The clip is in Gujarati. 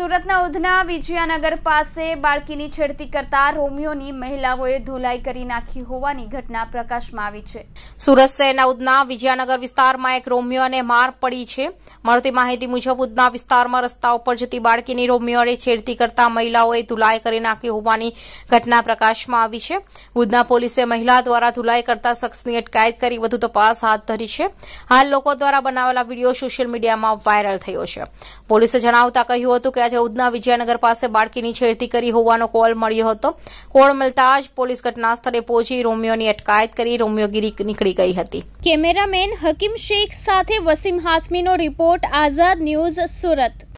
સુરતના ઉધના વિજયાનગર પાસે બાળકીની છેડતી કરતા રોમિયોની મહિલાઓએ ધોલાઈ કરી નાખી હોવાની ઘટના પ્રકાશમાં આવી છે સુરત શહેરના ઉધના વિજયાનગર વિસ્તારમાં એક રોમિયોને માર પડી છે મળતી માહિતી મુજબ ઉધના વિસ્તારમાં રસ્તા ઉપર જતી બાળકીની રોમિયોને છેડતી કરતા મહિલાઓએ ધુલાઈ કરી નાખી હોવાની ઘટના પ્રકાશમાં આવી છે ઉધના પોલીસે મહિલા દ્વારા ધુલાઈ કરતા શખ્સની અટકાયત કરી વધુ તપાસ હાથ ધરી છે હાલ લોકો દ્વારા બનાવેલા વિડીયો સોશિયલ મીડિયામાં વાયરલ થયો છે પોલીસે જણાવતા કહ્યું હતું કે ચૌદના વિજયનગર પાસે બાળકીની છેડતી કરી હોવાનો કોલ મળ્યો હતો કોલ મળતા જ પોલીસ ઘટનાસ્થળે પહોંચી રોમિયોની અટકાયત કરી રોમિયોગીરી નીકળી ગઈ હતી કેમેરામેન હકીમ શેખ સાથે વસીમ હાસમીનો રિપોર્ટ આઝાદ ન્યૂઝ સુરત